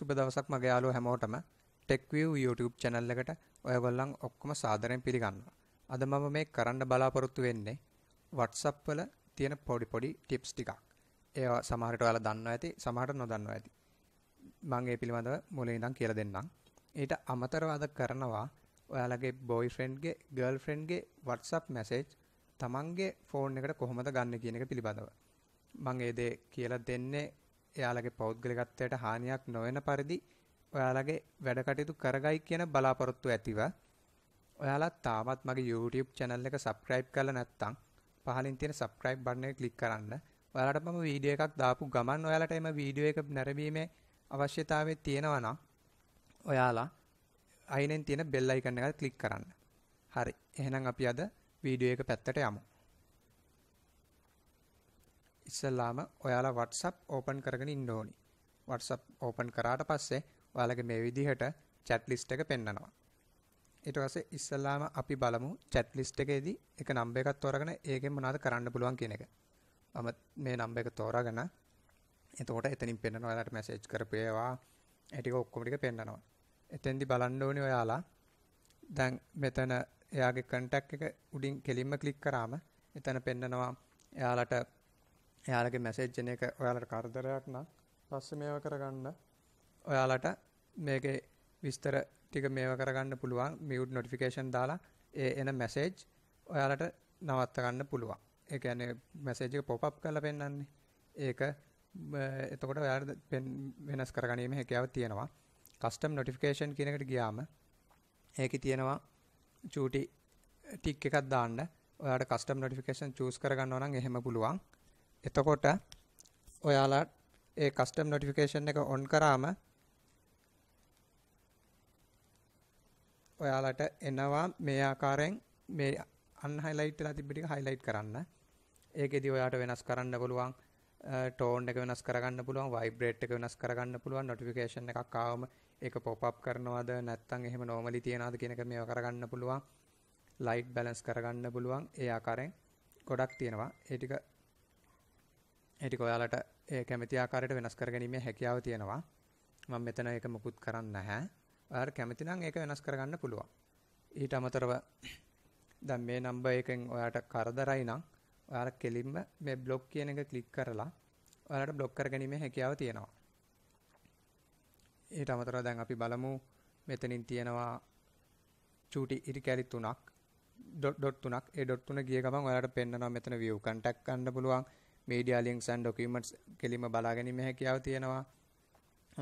සුබ දවසක් මගේ යාළුවෝ හැමෝටම TechView YouTube channel එකට ඔයගොල්ලන් ඔක්කොම සාදරයෙන් පිළිගන්නවා. අද මම මේ කරන්න බලාපොරොත්තු වෙන්නේ WhatsApp වල තියෙන පොඩි පොඩි tips ටිකක්. ඒවා සමහරට ඔයාලා දන්නවා ඇති, සමහරට නොදන්නවා ඇති. මම ඒ පිළිබඳව මුලින් ඉඳන් කියලා දෙන්නම්. ඊට අමතරව අද කරනවා ඔයාලගේ boyfriend ගේ girlfriend ගේ WhatsApp message තමන්ගේ ෆෝන් එකට කොහොමද ගන්න කියන එක පිළිබඳව. මම ඒ දේ කියලා දෙන්නේ එයාලගේ පෞද්ගලිකත්වයට හානියක් නොවන පරිදි ඔයාලගේ වැඩ කටයුතු කරගයි කියන බලාපොරොත්තු ඇතිව ඔයාලා තාමත් මගේ YouTube channel එක subscribe කරලා නැත්නම් පහලින් තියෙන subscribe button එක click කරන්න. ඔයාලට මම වීඩියෝ එකක් දාපු ගමන් ඔයාලට එම වීඩියෝ එක නැරඹීමේ අවශ්‍යතාවය තියෙනවා නම් ඔයාලා අයිනෙන් තියෙන බෙල් icon එක click කරන්න. හරි. එහෙනම් අපි අද වීඩියෝ එක පැත්තට යමු. ඉස්සල්ලාම ඔයාලා WhatsApp ඕපන් කරගෙන ඉන්න ඕනි. WhatsApp ඕපන් කරාට පස්සේ ඔයාලගේ මේ විදිහට chat list එක පෙන්නනවා. ඊට පස්සේ ඉස්සල්ලාම අපි බලමු chat list එකේදී එක නම්බර් එකක් තෝරගෙන ඒකෙන් මොනවද කරන්න පුළුවන් කියන එක. මම මේ නම්බර් එක තෝරාගෙන එතකොට එතනින් පෙන්නනවා ඔයාලට message කරපු ඒවා ඒ ටික ඔක්කොම ටික පෙන්නනවා. එතෙන්දි බලන්න ඕනේ ඔයාලා දැන් මෙතන එයාගේ කන්ටැක්ට් එක උඩින් කෙලින්ම ක්ලික් කරාම එතන පෙන්නනවා එයාලට එයාලගේ මැසේජ් එක ඔයාලට කරදරයක් නම් පස්සේ මේව කරගන්න ඔයාලට මේකේ විස්තර ටික මේව කරගන්න පුළුවන් මියුට් නොටිෆිකේෂන් දාලා ඒ එන මැසේජ් ඔයාලට නවත්ත ගන්න පුළුවන්. ඒ කියන්නේ මැසේජ් එක පොප් අප් කරලා පෙන්වන්නේ. ඒක එතකොට ඔයාලට වෙනස් කරගැනීමේ හැකියාව තියෙනවා. කස්ටම් නොටිෆිකේෂන් කියන එකට ගියාම ඒකේ තියෙනවා චූටි ටික් එකක් දාන්න. ඔයාලට කස්ටම් නොටිෆිකේෂන් චූස් කරගන්නවා නම් එහෙම පුළුවන්. එතකොට ඔයාලා ඒ කස්ටම් නොටිෆිකේෂන් එක ඔන් කරාම ඔයාලට එනවා මේ ආකාරයෙන් මේ අන්හයිලයිට් වෙලා තිබ්බ ටික හයිලයිට් කරන්න. ඒකෙදි ඔයාට වෙනස් කරන්න පුළුවන් ටෝන් එක වෙනස් කරගන්න පුළුවන් වයිබ්‍රේට් එක වෙනස් කරගන්න පුළුවන් නොටිෆිකේෂන් එකක් ආවම ඒක පොප් අප් කරනවද නැත්නම් එහෙම normally තියනවද කියන එක මේව කරගන්න පුළුවන්. ලයිට් බැලන්ස් කරගන්න පුළුවන්. ඒ ආකාරයෙන් ගොඩක් තියෙනවා. ඒ ටික ඒ ටික ඔයාලට ඒ කැමති ආකාරයට වෙනස් කරගැනීමේ හැකියාව තියෙනවා. මම මෙතන ඒක මුකුත් කරන්නේ නැහැ. ඔයාලට කැමති නම් ඒක වෙනස් කරගන්න පුළුවන්. ඊට අමතරව දැන් මේ නම්බර් එකෙන් ඔයාට කරදරයි නම් ඔයාලා කෙලින්ම මේ බ්ලොක් කියන එක ක්ලික් කරලා ඔයාලට බ්ලොක් කරගැනීමේ හැකියාව තියෙනවා. ඊට අමතරව දැන් අපි බලමු මෙතනින් තියෙනවා චූටි ඉරි කැලි තුනක් ඩොට් ඩොට් තුනක් ඒ ඩොට් තුන ගිය ගමන් ඔයාලට පෙන්නනවා මෙතන view contact ගන්න පුළුවන් මීඩියා ලින්ක්ස් ඇන් ඩොකියුමන්ට්ස් කෙලින්ම බලා ගැනීම හැකියාව තියෙනවා.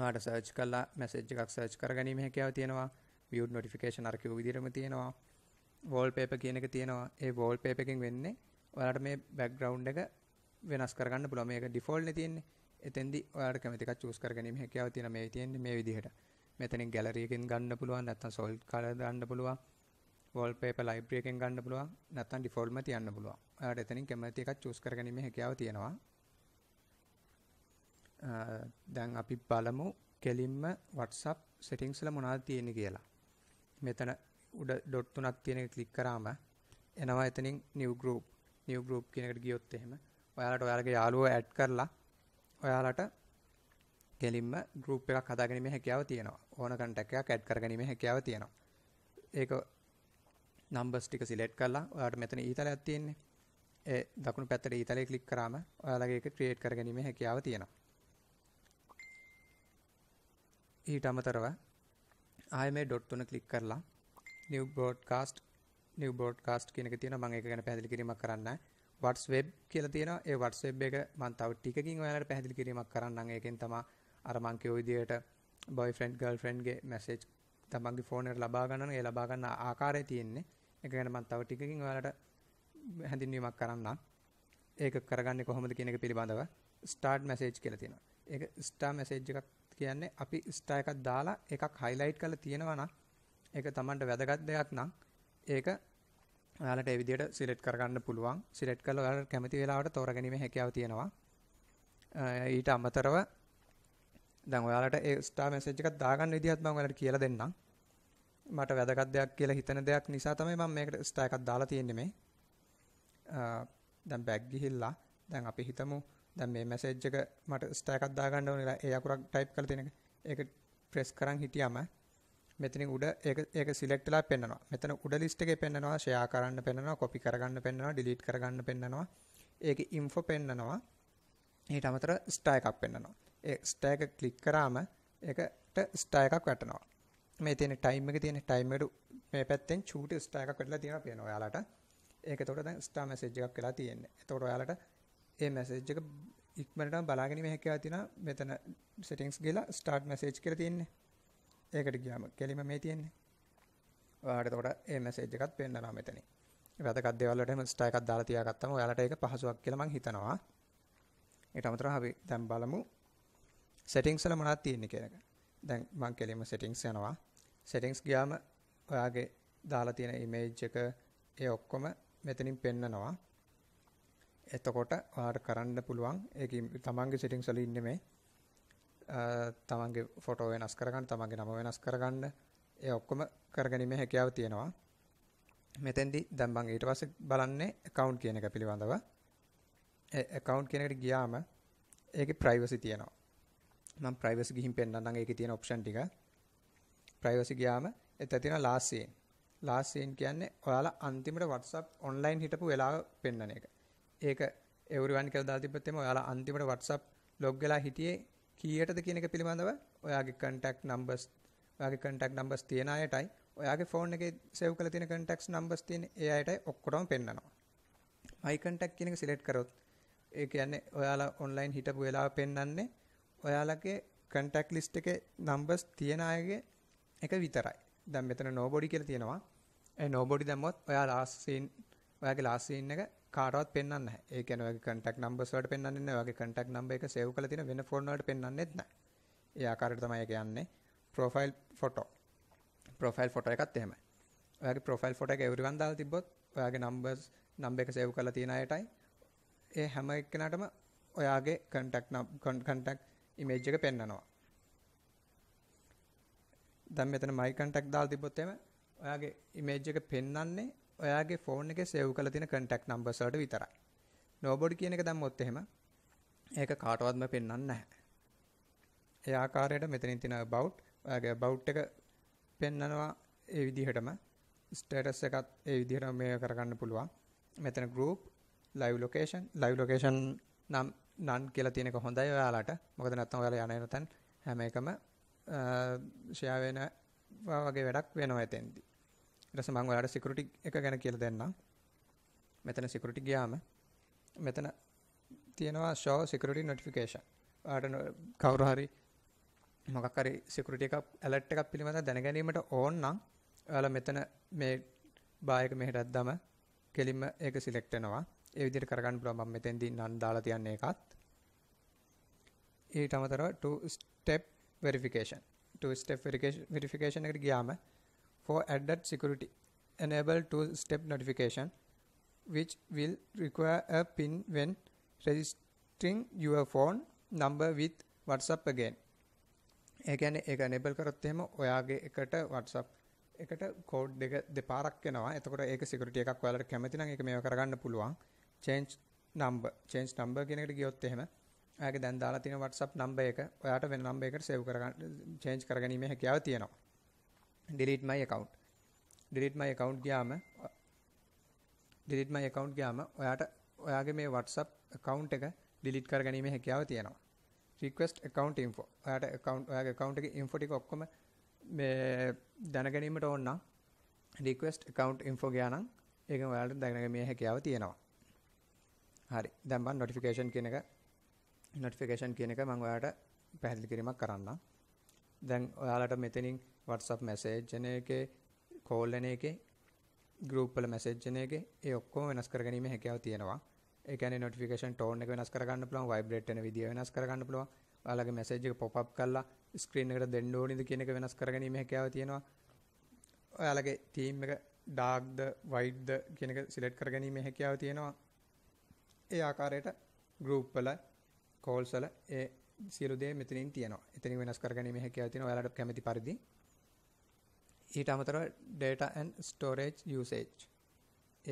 ඔයාලට සර්ච් කරලා මැසේජ් එකක් සර්ච් කර ගැනීම හැකියාව තියෙනවා. view notification archive විදිහටම තියෙනවා. wallpaper කියන එක තියෙනවා. ඒ wallpaper එකෙන් වෙන්නේ ඔයාලට මේ background එක වෙනස් කරගන්න පුළුවන්. මේක default නේ තියෙන්නේ. එතෙන්දී ඔයාලට කැමති එකක් choose කර ගැනීම හැකියාව තියෙන මේ තියෙන්නේ මේ විදිහට. මෙතනින් gallery එකෙන් ගන්න පුළුවන් නැත්නම් solid color ගන්න පුළුවන්. wallpaper library එකෙන් ගන්න පුළුවන් නැත්නම් default ම තියන්න පුළුවන්. ඔයාලට එතනින් කැමති එකක් චූස් කරගැනීමේ හැකියාව තියෙනවා. දැන් අපි බලමු කෙලින්ම WhatsApp settings වල මොනවද තියෙන්නේ කියලා. මෙතන උඩ ඩොට් තුනක් තියෙන එක ක්ලික් කරාම එනවා එතනින් new group. new group කියන එකට ගියොත් එහෙම ඔයාලට ඔයාලගේ යාළුවෝ ඇඩ් කරලා ඔයාලට කෙලින්ම group එකක් හදාගැනීමේ හැකියාව තියෙනවා. ඕන contact එකක් ඇඩ් කරගැනීමේ හැකියාව තියෙනවා. ඒක numbers ටික select කරලා ඔයාලට මෙතන ඊතලයක් තියෙන්නේ. ඒ දකුණු පැත්තේ ඊතලයේ ක්ලික් කරාම ඔයාලගේ එක ක්‍රියේට් කරගැනීමේ හැකියාව තියෙනවා. ඊට අමතරව ආයෙ මේ ඩොට් තුන ක්ලික් කරලා new broadcast new broadcast කියන එක තියෙනවා මම ඒක ගැන පැහැදිලි කිරීමක් කරන්න. whats web කියලා තියෙනවා. ඒ whats web එක මම තව ටිකකින් ඔයාලට පැහැදිලි කිරීමක් කරන්නම්. ඒකෙන් තමයි අර මං කියෝ විදියට boyfriend girlfriend ගේ message තමන්ගේ ෆෝනට ලබා ගන්න ඒ ලබා ගන්න ආකාරය තියෙන්නේ. ඒක ගැන මම තව ටිකකින් ඔයාලට හැඳින්වීමක් කරන්නම්. ඒක කරගන්නේ කොහොමද කියන එක පිළිබඳව ස්ටාර්ට් මැසේජ් කියලා තියෙනවා. ඒක ස්ටාර් මැසේජ් එකක් කියන්නේ අපි ස්ටාර් එකක් දාලා එකක් හයිලයිට් කරලා තියෙනවා නම් ඒක Tamanට වැදගත් දෙයක් නම් ඒක ඔයාලට ඒ විදිහට සිලෙක්ට් කරගන්න පුළුවන්. සිලෙක්ට් කරලා ඔයාලට කැමති වෙලාවට තෝරගැනීමේ හැකියාව තියෙනවා. ඊට අමතරව දැන් ඔයාලට ඒ ස්ටාර් මැසේජ් එකක් දාගන්න විදිහත් මම ඔයාලට කියලා දෙන්නම්. මට වැදගත් දෙයක් කියලා හිතන දෙයක් නිසා තමයි මම මේකට ස්ටාර් එකක් දාලා තියෙන්නේ මේ. දැන් බෑග් ගිහිල්ලා දැන් අපි හිතමු දැන් මේ මැසේජ් එක මට ස්ටෑක් එකක් දාගන්න ඕනේ ඒ අකුරක් ටයිප් කරලා තියෙන එක. ඒක ප්‍රෙස් කරන් හිටියම මෙතනින් උඩ ඒක ඒක සිලෙක්ට් වෙලා පෙන්නනවා. මෙතන උඩ ලිස්ට් එකේ පෙන්නනවා, ෂෙයා කරන්න පෙන්නනවා, කොපි කරගන්න පෙන්නනවා, ඩිලීට් කරගන්න පෙන්නනවා. ඒකේ ඉන්ෆෝ පෙන්නනවා. ඊට අමතරව ස්ටා එකක් පෙන්නනවා. ඒ ස්ටා එක ක්ලික් කරාම ඒකට ස්ටා එකක් වැටෙනවා. මේ තියෙන ටයිම් එක තියෙන ටයිම් එකට මේ පැත්තෙන් චූටි ස්ටා එකක් වැටලා තියෙනවා පේනවා ඔයාලට. ඒක එතකොට දැන් ස්ටා මැසේජ් එකක් වෙලා තියෙන්නේ. එතකොට ඔයාලට ඒ මැසේජ් එක ඉක්මනටම බලාගෙන ඉන්න හැකියාව තියෙනවා. මෙතන settings ගිහලා start message කියලා තියෙන්නේ. ඒකට ගියාම කෙලිම මේ තියෙන්නේ. ඔයාලට එතකොට ඒ මැසේජ් එකත් පෙන්නනවා මෙතනින්. වැදගත් දේවල් වලට ඉන්ස්ටා එකක් දාලා තියාගත්තම ඔයාලට ඒක පහසුවක් කියලා මම හිතනවා. ඊට අමතරව අපි දැන් බලමු settings වල මොනවද තියෙන්නේ කියන එක. දැන් මම කෙලිම settings යනවා. settings ගියාම ඔයාගේ දාලා තියෙන image එක ඒ ඔක්කොම මෙතනින් පෙන්නනවා. එතකොට ඔයාලට කරන්න පුළුවන් ඒකේ තමන්ගේ සෙටින්ග්ස් වල ඉන්නේ මේ තමන්ගේ ෆොටෝ වෙනස් කරගන්න තමන්ගේ නම වෙනස් කරගන්න ඒ ඔක්කොම කරගැනීමේ හැකියාව තියෙනවා. මෙතෙන්දී දැන් මම ඊට පස්සේ බලන්නේ account කියන එක පිළිබඳව. ඒ account කියන එකට ගියාම ඒකේ privacy තියෙනවා. මම privacy ගිහින් පෙන්නන්නම් ඒකේ තියෙන option ටික. privacy ගියාම එතන තියෙන last scene. ලාස්ට්යෙන් කියන්නේ ඔයාලා අන්තිමට WhatsApp online හිටපු වෙලාව පෙන්වන එක. ඒක everyone කියලා දාලා තිබ්බත් එimhe ඔයාලා අන්තිමට WhatsApp log වෙලා හිටියේ කීයටද කියන එක පිළිබඳව ඔයාගේ contact numbers ඔයාගේ contact numbers තියෙන අයටයි ඔයාගේ ෆෝන් එකේ සේව් කරලා තියෙන contacts numbers තියෙන ඒ අයට ඔක්කොටම පෙන්නනවා. my contact කියන එක select කරොත් ඒ කියන්නේ ඔයාලා online හිටපු වෙලාව පෙන්නන්නේ ඔයාලගේ contact list එකේ numbers තියෙන අයගේ එක විතරයි. දැන් මෙතන නෝබඩි කියලා තියෙනවා. ඒ නෝබඩි දැම්මොත් ඔයා ලාස්ට් සීන් ඔයාගේ ලාස්ට් සීන් එක කාටවත් පෙන්වන්නේ නැහැ. ඒ කියන්නේ ඔයාගේ contact numbers වලට පෙන්වන්නේ නැහැ. ඔයාගේ contact number එක save කරලා තියෙන වෙන phone වලට පෙන්වන්නේත් නැහැ. ඒ ආකාරයට තමයි ඒක යන්නේ. profile photo. profile photo එකත් එහෙමයි. ඔයාගේ profile photo එක everyone දාලා තිබ්බොත් ඔයාගේ numbers number එක save කරලා තියෙන අයටයි ඒ හැම එක්කෙනාටම ඔයාගේ contact contact image එක පෙන්වනවා. දැන් මෙතන my contact දාලා තිබ්බොත් එimhe ඔයාගේ image එක පෙන්වන්නේ ඔයාගේ ෆෝන් එකේ සේව් කරලා තියෙන contact numbers වලට විතරයි. nobody කියන එක දැම්මොත් එහෙම ඒක කාටවත්ම පෙන්වන්නේ නැහැ. ඒ ආකාරයට මෙතනින් තියෙන about ඔයාගේ about එක පෙන්නනවා ඒ විදිහටම status එකත් ඒ විදිහටම මේ කරගන්න පුළුවන්. මෙතන group live location live location නම් none කියලා තියෙන එක හොඳයි ඔයාලට. මොකද නැත්නම් ඔයාලා යන යන තැන් හැම එකම ෂෙයා වෙන වගේ වැඩක් වෙනවා එතෙන්දී. ඊට පස්සේ මම ඔයාලට security එක ගැන කියලා දෙන්නම්. මෙතන security ගියාම මෙතන තියෙනවා show security notification. ඔයාලට කවුරු හරි මොකක් හරි security එකක් alert එකක් පිළිබඳව දැනගැනීමට ඕන නම් ඔයාලා මෙතන මේ බා එක මෙහෙට අද්දම කෙලින්ම ඒක සිලෙක්ට් වෙනවා. ඒ විදිහට කරගන්න පුළුවන් මම මෙතෙන්දී නන් දාලා තියන්නේ එකත්. ඊට අමතරව two step verification two step verification එකට ගියාම for added security enable two step notification which will require a pin when registering your phone number with WhatsApp again ඒ කියන්නේ ඒක enable කරොත් එහෙම ඔයාගේ එකට WhatsApp එකට කෝඩ් දෙක දෙපාරක් එනවා. එතකොට ඒක security එකක් ඔයාලට කැමති නම් ඒක මේව කරගන්න පුළුවන්. change number change number කියන එකට ගියොත් එහෙම ඔයාගේ දැන් දාලා තියෙන WhatsApp number එක ඔයාට වෙන number එකකට save කරගන්න change කරගැනීමේ හැකියාව තියෙනවා. delete my account. delete my account ගියාම delete my account ගියාම ඔයාට ඔයාගේ මේ WhatsApp account එක delete කරගැනීමේ හැකියාව තියෙනවා. request account info. ඔයාට account ඔයාගේ account එකේ info ටික ඔක්කොම මේ දැනගැනීමට ඕන නම් request account info ගියා නම් ඒක ඔයාලට දැනගැනීමේ හැකියාව තියෙනවා. හරි. දැන් බලන්න notification කියන එක notification කියන එක මම ඔයාලට පැහැදිලි කිරීමක් කරන්නම්. දැන් ඔයාලට මෙතනින් WhatsApp message එන එකේ call එන එකේ group වල message එන එකේ ඒ ඔක්කොම වෙනස් කරගැනීමේ හැකියාව තියෙනවා. ඒ කියන්නේ notification tone එක වෙනස් කරගන්න පුළුවන්, vibrate වෙන විදිය වෙනස් කරගන්න පුළුවන්. ඔයාලගේ message එක pop up කරලා screen එකට දෙන්න ඕනේද කියන එක වෙනස් කරගැනීමේ හැකියාව තියෙනවා. ඔයාලගේ theme එක ඩාර්ක්ද වයිට්ද කියන එක සිලෙක්ට් කරගැනීමේ හැකියාව තියෙනවා. ඒ ආකාරයට ගෲප් වල කෝල්ස් වල ඒ සියලු දේ මෙතනින් තියෙනවා. එතනින් වෙනස් කරගැනීමේ හැකියාව තියෙනවා ඔයාලට කැමති පරිදි. ඊට අමතරව data and storage usage.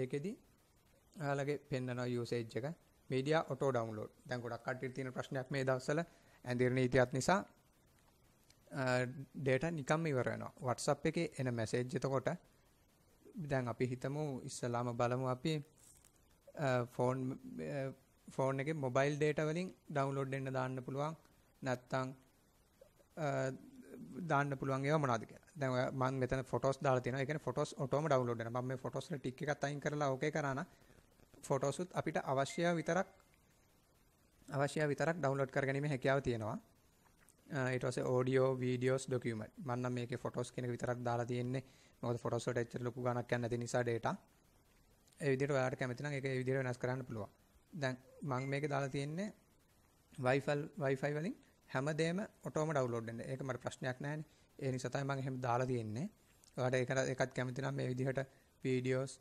ඒකෙදි ඔයාලගේ පෙන්නන usage එක media auto download. දැන් ගොඩක් කට්ටියට තියෙන ප්‍රශ්නයක් මේ දවස්වල ඇඳිර නීතියත් නිසා data නිකම්ම ඉවර වෙනවා. WhatsApp එකේ එන message එතකොට දැන් අපි හිතමු ඉස්සලාම බලමු අපි ෆෝන් ෆෝන් එකේ මොබයිල් data වලින් ඩවුන්ලෝඩ් වෙන්න දාන්න පුළුවන් නැත්නම් දාන්න පුළුවන් ඒවා මොනවද කියලා. දැන් මම මෙතන ෆොටෝස් දාලා තියෙනවා. ඒ කියන්නේ ෆොටෝස් ඔටෝම ඩවුන්ලෝඩ් වෙනවා. මම මේ ෆොටෝස් වල ටික් එකක් අයින් කරලා ඕකේ කරා නම් ෆොටෝස් උත් අපිට අවශ්‍ය විතරක් අවශ්‍ය විතරක් ඩවුන්ලෝඩ් කරගැනීමේ හැකියාව තියෙනවා. ඊට පස්සේ ඔඩියෝ වීඩියෝස් ડોකියුමන්ට් මම නම් මේකේ ෆොටෝස් කියන එක විතරක් දාලා තියෙන්නේ මොකද ෆොටෝස් වලට එච්චර ලොකු ගණක් යන්නේ නැති නිසා ඩේටා ඒ විදිහට ඔයාලට කැමති නම් ඒක ඒ විදිහට වෙනස් කරන්න පුළුවන් දැන් මම මේක දාලා තියෙන්නේ Wi-Fi Wi-Fi වලින් හැමදේම ඔටෝම ඩවුන්ලෝඩ් වෙනවා. ඒක මට ප්‍රශ්නයක් නැහැනේ. ඒ නිසා තමයි මම එහෙම දාලා තියෙන්නේ. ඔයාලට ඒක එකත් කැමති නම් මේ විදිහට වීඩියෝස්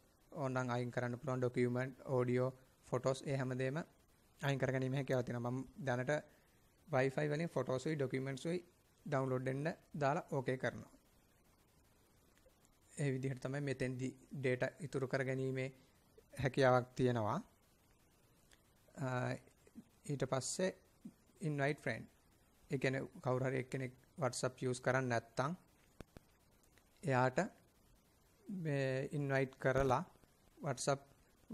ඕනනම් අයින් කරන්න පුළුවන් ડોකියුමන්ට්, ඔඩියෝ, ෆොටෝස් ඒ හැමදේම අයින් කර ගැනීම හැකියාව තියෙනවා. මම දැනට Wi-Fi වලින් ෆොටෝස් උයි ડોකියුමන්ට්ස් උයි ඩවුන්ලෝඩ් වෙන්න දාලා ඕකේ කරනවා. ඒ විදිහට තමයි මෙතෙන්දි data ඉතුරු කර ගැනීමේ හැකියාවක් තියෙනවා. ඊට පස්සේ invite friend. ඒ කියන්නේ කවුරු හරි එක්කෙනෙක් WhatsApp use කරන්නේ නැත්නම් එයාට මේ invite කරලා WhatsApp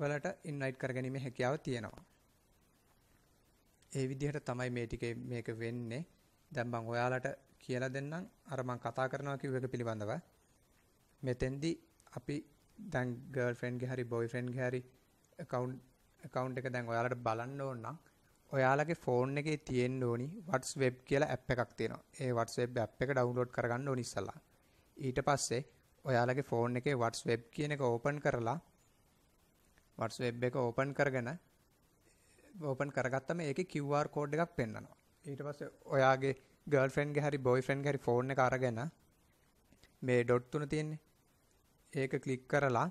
වලට invite කරගැනීමේ හැකියාව තියෙනවා. ඒ විදිහට තමයි මේ ටිකේ මේක වෙන්නේ. දැන් මම ඔයාලට කියලා දෙන්නම් අර මම කතා කරනවා කිව්ව එක පිළිබඳව. මෙතෙන්දී අපි දැන් girlfriend ගේ හරි boyfriend ගේ හරි account account එක දැන් ඔයාලට බලන්න ඕන නම් ඔයාලගේ ෆෝන් එකේ තියෙන්න ඕනි WhatsApp කියලා app එකක් තියෙනවා. ඒ WhatsApp app එක download කරගන්න ඕනි ඉස්සලා. ඊට පස්සේ ඔයාලගේ ෆෝන් එකේ WhatsApp කියන එක open කරලා WhatsApp එක open කරගෙන open කරගත්තම ඒකේ QR code එකක් පෙන්වනවා. ඊට පස්සේ ඔයාගේ ගර්ල්ෆ්‍රෙන්ඩ් ගේ හරි බොයිෆ්‍රෙන්ඩ් ගේ හරි ෆෝන් එක අරගෙන මේ ඩොට් තුන තියෙන්නේ. ඒක ක්ලික් කරලා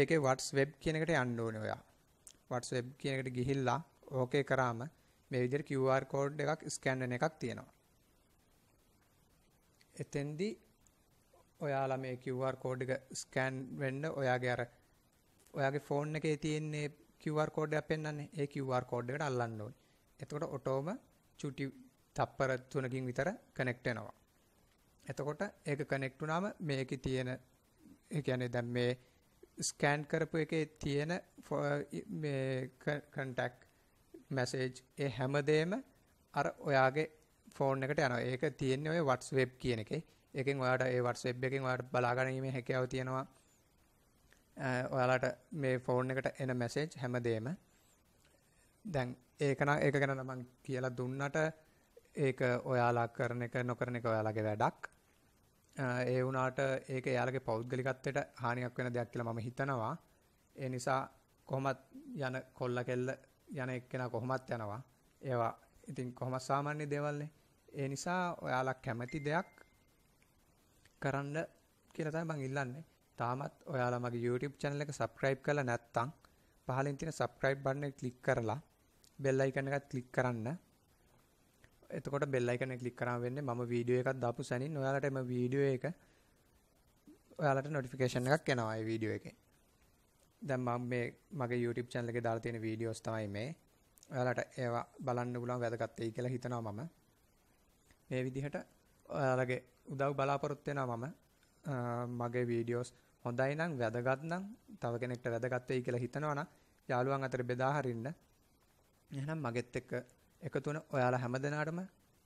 ඒකේ WhatsApp කියන එකට යන්න ඕනේ ඔයා. WhatsApp කියන එකට ගිහිල්ලා ඕකේ කරාම මේ විදිහට QR code එකක් ස්කෑන් වෙන එකක් තියෙනවා. එතෙන්දි ඔයාලා මේ QR code එක ස්කෑන් වෙන්න ඔයාගේ අර ඔයාගේ ෆෝන් එකේ තියෙන්නේ QR code එකක් පෙන්වන්නේ. ඒ QR code එකට අල්ලන්න ඕනේ. එතකොට ඔටෝම චුටි තප්පර 3කින් විතර කනෙක්ට් වෙනවා. එතකොට ඒක කනෙක්ට් වුණාම මේකේ තියෙන ඒ කියන්නේ දැන් මේ ස්කෑන් කරපු එකේ තියෙන මේ කන්ටැක්ට් මැසේජ් ඒ හැමදේම අර ඔයාගේ ෆෝන් එකට යනවා. ඒක තියෙන්නේ ඔය WhatsApp කියන එකේ. ඒකෙන් ඔයාට ඒ WhatsApp එකෙන් ඔයාට බලා ගැනීමේ හැකියාව තියෙනවා. ඔයාලට මේ ෆෝන් එකට එන මැසේජ් හැමදේම දැන් ඒක නම් ඒක ගැන මම කියලා දුන්නට ඒක ඔයාලා කරන එක නොකරන එක ඔයාලගේ වැඩක්. ඒ වුණාට ඒක එයාලගේ පෞද්ගලිකත්වයට හානියක් වෙන දෙයක් කියලා මම හිතනවා. ඒ නිසා කොහොමත් යන කොල්ල කෙල්ල යන එක්කෙනා කොහොමත් යනවා. ඒවා ඉතින් කොහොමත් සාමාන්‍ය දේවල්නේ. ඒ නිසා ඔයාලා කැමති දෙයක් කරන්න කියලා තමයි මං ඉල්ලන්නේ. තාමත් ඔයාලා මගේ YouTube channel එක subscribe කරලා නැත්නම් පහලින් තියෙන subscribe button එක click කරලා bell icon එකත් click කරන්න. එතකොට බෙල් අයිකන් එක ක්ලික් කරාම වෙන්නේ මම වීඩියෝ එකක් දාපු සැනින් ඔයාලට එම වීඩියෝ එක ඔයාලට නොටිෆිකේෂන් එකක් එනවා ඒ වීඩියෝ එකේ. දැන් මම මේ මගේ YouTube channel එකේ දාලා තියෙන වීඩියෝස් තමයි මේ. ඔයාලට ඒවා බලන්න පුළුවන් වැදගත් වෙයි කියලා හිතනවා මම. මේ විදිහට ඔයාලගේ උදව් බලාපොරොත්තු වෙනවා මම. මගේ වීඩියෝස් හොඳයි නම් වැදගත් නම් තව කෙනෙක්ට වැදගත් වෙයි කියලා හිතනවා නම් යාළුවන් අතර බෙදා හරින්න. එහෙනම් මගෙත් එක්ක එකතු වන ඔයාලා හැමදෙනාටම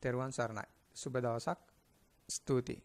තෙරුවන් සරණයි. සුබ දවසක්. ස්තුතියි.